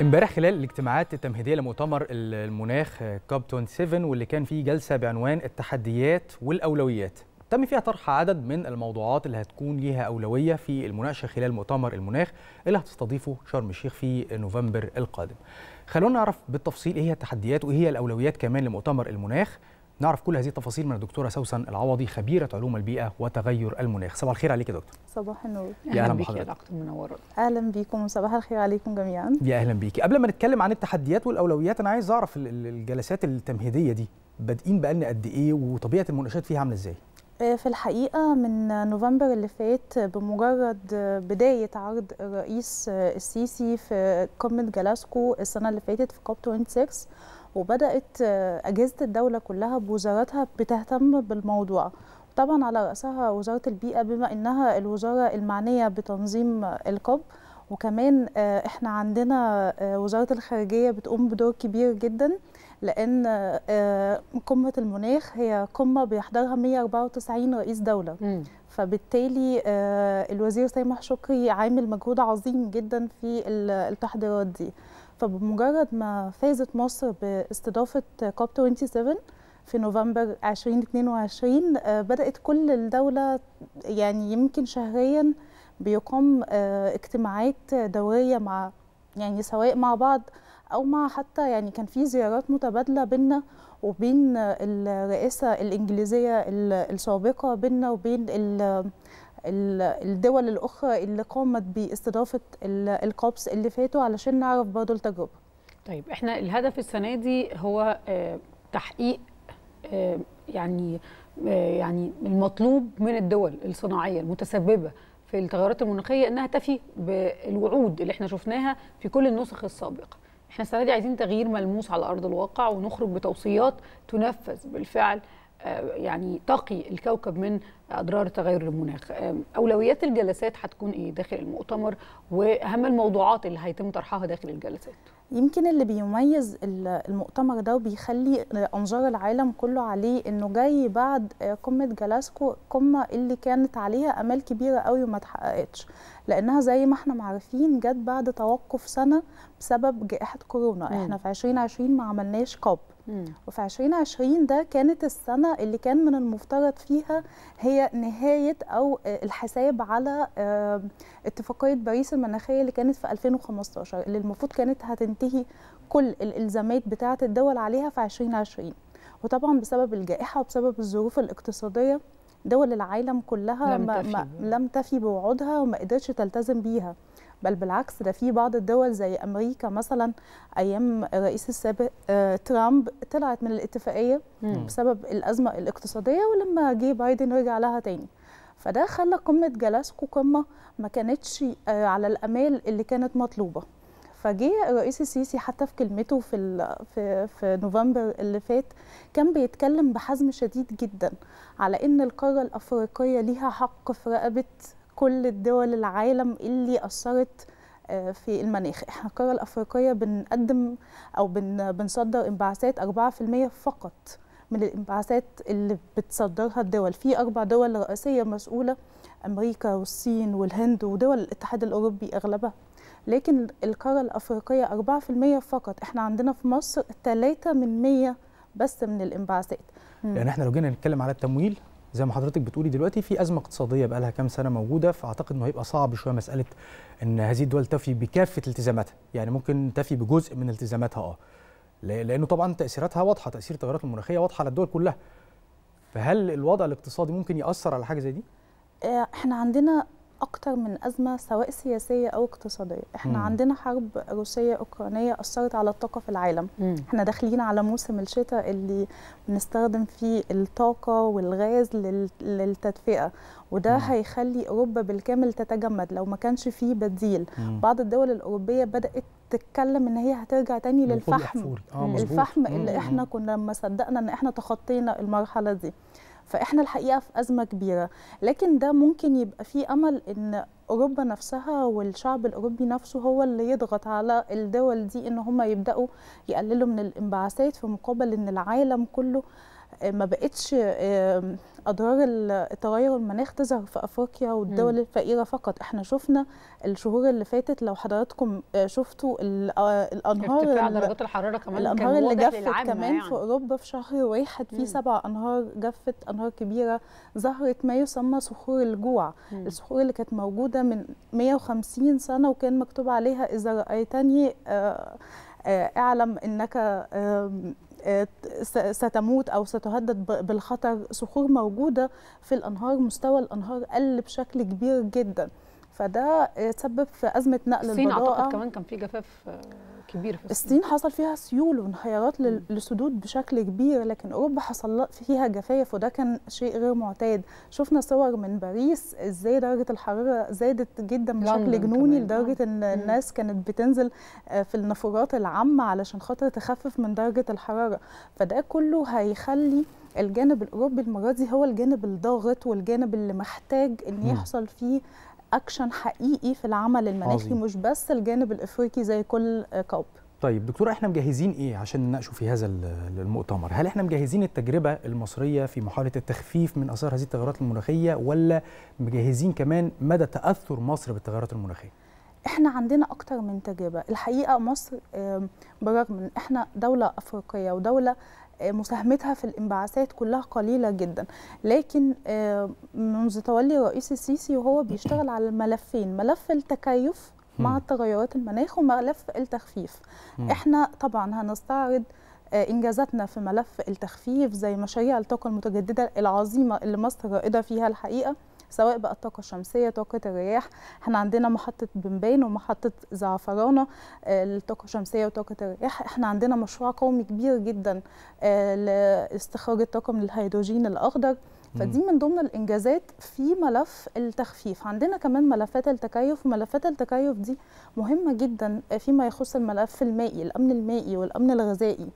امبارح خلال الاجتماعات التمهيديه لمؤتمر المناخ كاب 27 واللي كان فيه جلسه بعنوان التحديات والاولويات تم فيها طرح عدد من الموضوعات اللي هتكون ليها أولوية في المناقشة خلال مؤتمر المناخ اللي هتستضيفه شرم الشيخ في نوفمبر القادم خلونا نعرف بالتفصيل إيه هي التحديات وإيه هي الأولويات كمان لمؤتمر المناخ نعرف كل هذه التفاصيل من الدكتوره سوسن العوضي خبيره علوم البيئه وتغير المناخ صباح الخير عليك يا دكتور صباح النور يا اهلا بحضرتك اهلا بيكم وصباح الخير عليكم جميعا يا اهلا بيكي قبل ما نتكلم عن التحديات والاولويات انا عايز اعرف الجلسات التمهيديه دي بادئين بقالنا قد ايه وطبيعه المناقشات فيها عامله ازاي آه، في الحقيقة من نوفمبر اللي فات بمجرد بداية عرض الرئيس السيسي في قمة جلاسكو السنة اللي فاتت في كوب 26 وبدات آه، اجهزه الدوله كلها بوزاراتها بتهتم بالموضوع طبعا على راسها وزاره البيئه بما انها الوزاره المعنيه بتنظيم الكوب وكمان آه، احنا عندنا آه، وزاره الخارجيه بتقوم بدور كبير جدا لان قمه المناخ هي قمه بيحضرها 194 رئيس دوله م. فبالتالي الوزير سامح شكري عامل مجهود عظيم جدا في التحضيرات دي فبمجرد ما فازت مصر باستضافه كوب 27 في نوفمبر 2022 آه، بدأت كل الدولة يعني يمكن شهريا بيقام آه، اجتماعات دورية مع يعني سواء مع بعض أو مع حتى يعني كان في زيارات متبادلة بينا وبين آه، الرئاسة الإنجليزية السابقة بينا وبين الدول الاخرى اللي قامت باستضافه الكوبس اللي فاتوا علشان نعرف برضه التجربه طيب احنا الهدف السنه دي هو آه، تحقيق آه، يعني آه، يعني المطلوب من الدول الصناعيه المتسببه في التغيرات المناخيه انها تفي بالوعود اللي احنا شفناها في كل النسخ السابقه احنا السنه دي عايزين تغيير ملموس على ارض الواقع ونخرج بتوصيات تنفذ بالفعل يعني تقي الكوكب من اضرار تغير المناخ اولويات الجلسات هتكون ايه داخل المؤتمر واهم الموضوعات اللي هيتم طرحها داخل الجلسات يمكن اللي بيميز المؤتمر ده وبيخلي انظار العالم كله عليه انه جاي بعد آه، قمه جلاسكو القمه اللي كانت عليها امال كبيره قوي وما اتحققتش لانها زي ما احنا عارفين جت بعد توقف سنه بسبب جائحه كورونا مم. احنا في 2020 ما عملناش كوب وفي 2020 ده كانت السنه اللي كان من المفترض فيها هي هي نهايه او آه، الحساب على اتفاقيه باريس المناخيه اللي كانت في 2015 اللي المفروض كانت هتنتهي كل الالزامات بتاعه الدول عليها في 2020 وطبعا بسبب الجائحه وبسبب الظروف الاقتصاديه دول العالم كلها لم تفي, ما لم تفي بوعودها وما قدرتش تلتزم بيها بل بالعكس ده في بعض الدول زي امريكا مثلا ايام الرئيس السابق آه، ترامب طلعت من الاتفاقيه مم. بسبب الازمه الاقتصاديه ولما جه بايدن رجع لها تاني فده خلى قمه جلاسكو قمه ما كانتش آه، على الامال اللي كانت مطلوبه فجه الرئيس السيسي حتى في كلمته في في, في نوفمبر اللي فات كان بيتكلم بحزم شديد جدا على ان القاره الافريقيه ليها حق في رقبه كل الدول العالم اللي اثرت آه، في المناخ احنا القاره الافريقيه بنقدم او بن بنصدر انبعاثات 4% فقط من الانبعاثات اللي بتصدرها الدول في اربع دول رئيسيه مسؤوله امريكا والصين والهند ودول الاتحاد الاوروبي اغلبها لكن القاره الافريقيه 4% فقط احنا عندنا في مصر 3 من 100 بس من الانبعاثات يعني احنا لو جينا نتكلم على التمويل زي ما حضرتك بتقولي دلوقتي في ازمه اقتصاديه بقى لها كام سنه موجوده فاعتقد انه هيبقى صعب شويه مساله ان هذه الدول تفي بكافه التزاماتها يعني ممكن تفي بجزء من التزاماتها اه لانه طبعا تاثيراتها واضحه تاثير التغيرات المناخيه واضحه على الدول كلها فهل الوضع الاقتصادي ممكن ياثر على حاجه زي دي آه، احنا عندنا اكتر من ازمه سواء سياسيه او اقتصاديه احنا م. عندنا حرب روسيه اوكرانيه اثرت على الطاقه في العالم م. احنا داخلين على موسم الشتاء اللي بنستخدم فيه الطاقه والغاز للتدفئه وده م. هيخلي اوروبا بالكامل تتجمد لو ما كانش فيه بديل م. بعض الدول الاوروبيه بدات تتكلم ان هي هترجع تاني للفحم آه الفحم اللي احنا كنا لما صدقنا ان احنا تخطينا المرحله دي فاحنا الحقيقه في ازمه كبيره لكن ده ممكن يبقى فيه امل ان اوروبا نفسها والشعب الاوروبي نفسه هو اللي يضغط على الدول دي ان هم يبداوا يقللوا من الانبعاثات في مقابل ان العالم كله آه، ما بقتش اضرار التغير المناخ تظهر في افريقيا والدول الفقيره فقط احنا شفنا الشهور اللي فاتت لو حضراتكم آه، شفتوا آه، الانهار ارتفاع درجات الحراره كمان الانهار كان اللي جفت كمان يعني. في اوروبا في شهر واحد في سبع انهار جفت انهار كبيره ظهرت ما يسمى صخور الجوع مم. الصخور اللي كانت موجوده من 150 سنه وكان مكتوب عليها اذا رايتني اعلم انك ستموت او ستهدد بالخطر صخور موجوده في الانهار مستوى الانهار قل بشكل كبير جدا فده سبب في ازمه نقل البضائع الصين اعتقد كمان كان في جفاف آه، كبير في الصين. حصل فيها سيول وانهيارات للسدود بشكل كبير لكن اوروبا حصل فيها جفاف وده كان شيء غير معتاد شفنا صور من باريس ازاي درجه الحراره زادت جدا بشكل جنوني لدرجه ان الناس كانت بتنزل آه، في النافورات العامه علشان خاطر تخفف من درجه الحراره فده كله هيخلي الجانب الاوروبي المره دي هو الجانب الضاغط والجانب اللي محتاج ان يحصل فيه اكشن حقيقي في العمل المناخي عظيم. مش بس الجانب الافريقي زي كل كوب طيب دكتوره احنا مجهزين ايه عشان نناقشه في هذا المؤتمر هل احنا مجهزين التجربه المصريه في محاوله التخفيف من اثار هذه التغيرات المناخيه ولا مجهزين كمان مدى تاثر مصر بالتغيرات المناخيه احنا عندنا اكتر من تجربه الحقيقه مصر بالرغم ان احنا دوله افريقيه ودوله آه، مساهمتها في الانبعاثات كلها قليلة جدا لكن آه، منذ تولي رئيس السيسي وهو بيشتغل على الملفين ملف التكيف مع التغيرات المناخ وملف التخفيف احنا طبعا هنستعرض آه، انجازاتنا في ملف التخفيف زي مشاريع الطاقه المتجدده العظيمه اللي مصر رائده فيها الحقيقه سواء بقى الطاقه الشمسيه طاقه الرياح احنا عندنا محطه بنبين ومحطه زعفرانه آه، للطاقه الشمسيه وطاقه الرياح احنا عندنا مشروع قومي كبير جدا آه، لاستخراج الطاقه من الهيدروجين الاخضر فدي من ضمن الانجازات في ملف التخفيف عندنا كمان ملفات التكيف ملفات التكيف دي مهمه جدا آه، فيما يخص الملف المائي الامن المائي والامن الغذائي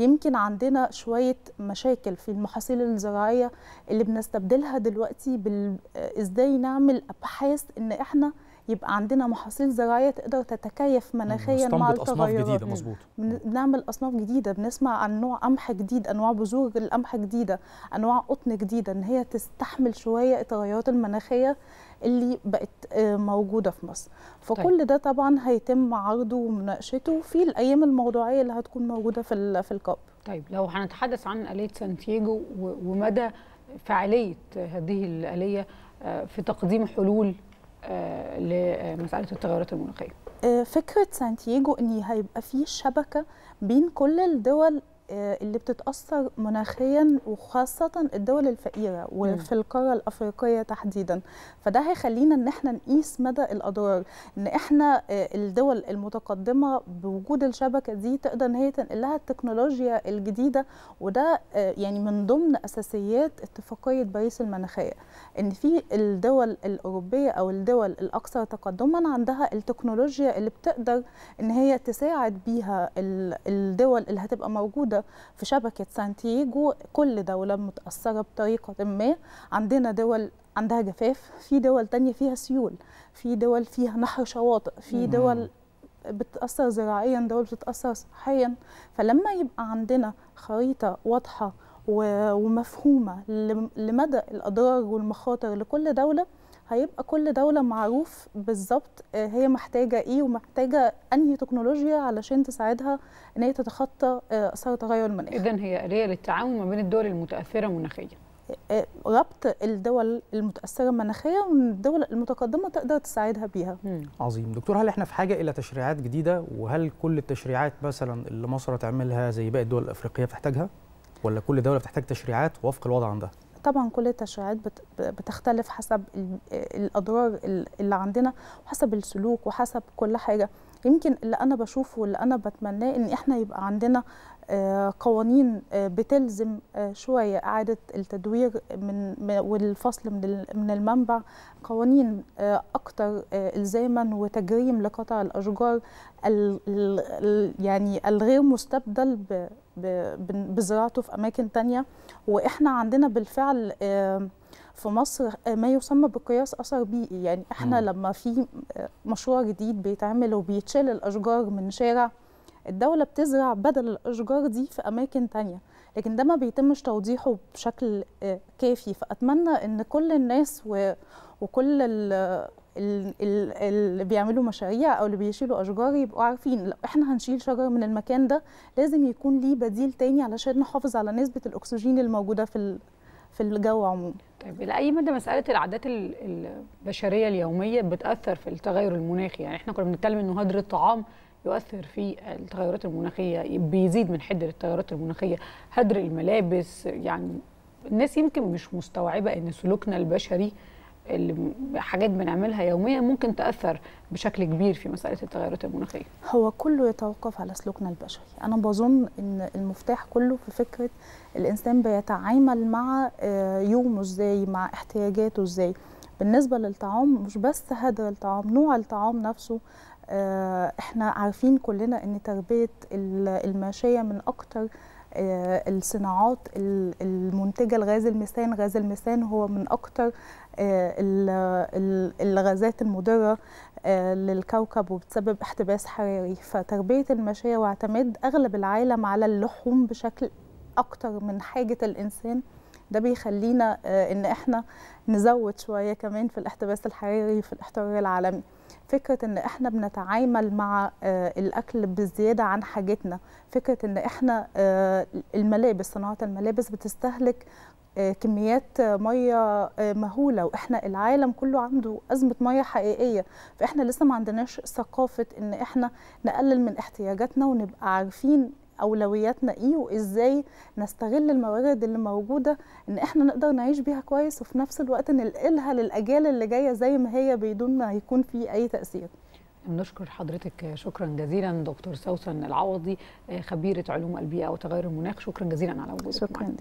يمكن عندنا شويه مشاكل في المحاصيل الزراعيه اللي بنستبدلها دلوقتي بال... ازاي نعمل ابحاث ان احنا يبقى عندنا محاصيل زراعيه تقدر تتكيف مناخيا مع التغيرات اصناف جديده مظبوط بنعمل اصناف جديده بنسمع عن نوع قمح جديد انواع بذور القمح جديده انواع قطن جديده ان هي تستحمل شويه التغيرات المناخيه اللي بقت آه، موجوده في مصر فكل طيب. ده طبعا هيتم عرضه ومناقشته في الايام الموضوعيه اللي هتكون موجوده في في الكاب طيب لو هنتحدث عن اليه سانتياجو ومدى فعاليه هذه الاليه آه، في تقديم حلول آه، لمساله التغيرات المناخيه آه، فكره سانتياغو ان هيبقى في شبكه بين كل الدول آه، اللي بتتاثر مناخيا وخاصه الدول الفقيره وفي القاره الافريقيه تحديدا فده هيخلينا ان احنا نقيس مدى الاضرار ان احنا آه، الدول المتقدمه بوجود الشبكه دي تقدر ان هي تنقل لها التكنولوجيا الجديده وده آه، يعني من ضمن اساسيات اتفاقيه باريس المناخيه ان في الدول الاوروبيه او الدول الاكثر تقدما عندها التكنولوجيا اللي بتقدر ان هي تساعد بيها الدول اللي هتبقى موجوده في شبكة سانتياجو كل دولة متأثرة بطريقة ما عندنا دول عندها جفاف في دول تانية فيها سيول في دول فيها نحر شواطئ في دول بتتأثر زراعيا دول بتتأثر صحيا فلما يبقى عندنا خريطة واضحة ومفهومة لمدى الأضرار والمخاطر لكل دولة هيبقى كل دولة معروف بالظبط آه، هي محتاجة إيه ومحتاجة أنهي تكنولوجيا علشان تساعدها إن هي تتخطى آه، أثار تغير المناخ إذا هي آلية للتعاون ما بين الدول المتأثرة مناخيا آه، ربط الدول المتأثرة مناخيا والدول المتقدمة تقدر تساعدها بيها عظيم دكتور هل احنا في حاجة إلى تشريعات جديدة وهل كل التشريعات مثلا اللي مصر هتعملها زي باقي الدول الأفريقية بتحتاجها ولا كل دولة بتحتاج تشريعات وفق الوضع عندها؟ طبعا كل التشريعات بتختلف حسب الاضرار اللي عندنا وحسب السلوك وحسب كل حاجه يمكن اللي انا بشوفه واللي انا بتمناه ان احنا يبقى عندنا آه، قوانين آه، بتلزم آه، شويه اعاده التدوير من والفصل من المنبع قوانين اكتر الزاما وتجريم لقطع الاشجار يعني الغير مستبدل بزراعته في أماكن تانية وإحنا عندنا بالفعل في مصر آه، ما يسمى بقياس أثر بيئي يعني إحنا م. لما في آه، مشروع جديد بيتعمل وبيتشال الأشجار من شارع الدولة بتزرع بدل الأشجار دي في أماكن تانية لكن ده ما بيتمش توضيحه بشكل آه، كافي فأتمنى أن كل الناس و وكل اللي بيعملوا مشاريع او اللي بيشيلوا اشجار يبقوا عارفين لو احنا هنشيل شجر من المكان ده لازم يكون ليه بديل تاني علشان نحافظ على نسبه الاكسجين الموجوده في في الجو عموما. طيب الى اي مدى مساله العادات البشريه اليوميه بتاثر في التغير المناخي؟ يعني احنا كنا بنتكلم انه هدر الطعام يؤثر في التغيرات المناخيه بيزيد من حده التغيرات المناخيه، هدر الملابس يعني الناس يمكن مش مستوعبه ان سلوكنا البشري اللي حاجات بنعملها يوميا ممكن تاثر بشكل كبير في مساله التغيرات المناخيه هو كله يتوقف على سلوكنا البشري انا بظن ان المفتاح كله في فكره الانسان بيتعامل مع آه، يومه ازاي مع احتياجاته ازاي بالنسبه للطعام مش بس هذا الطعام نوع الطعام نفسه آه، احنا عارفين كلنا ان تربيه الماشيه من اكتر آه، الصناعات المنتجه لغاز الميثان غاز الميثان هو من اكتر آه، الغازات المضره آه، للكوكب وبتسبب احتباس حراري فتربيه الماشيه واعتماد اغلب العالم على اللحوم بشكل اكتر من حاجه الانسان ده بيخلينا آه، ان احنا نزود شويه كمان في الاحتباس الحراري في الاحترار العالمي فكره ان احنا بنتعامل مع آه، الاكل بزياده عن حاجتنا فكره ان احنا آه، الملابس صناعه الملابس بتستهلك كميات ميه مهوله واحنا العالم كله عنده ازمه ميه حقيقيه فاحنا لسه ما عندناش ثقافه ان احنا نقلل من احتياجاتنا ونبقى عارفين اولوياتنا ايه وازاي نستغل الموارد اللي موجوده ان احنا نقدر نعيش بيها كويس وفي نفس الوقت ننقلها للاجيال اللي جايه زي ما هي بدون ما يكون في اي تاثير نشكر حضرتك شكرا جزيلا دكتور سوسن العوضي آه، خبيره علوم البيئه وتغير المناخ شكرا جزيلا على وجودك شكرا معنا.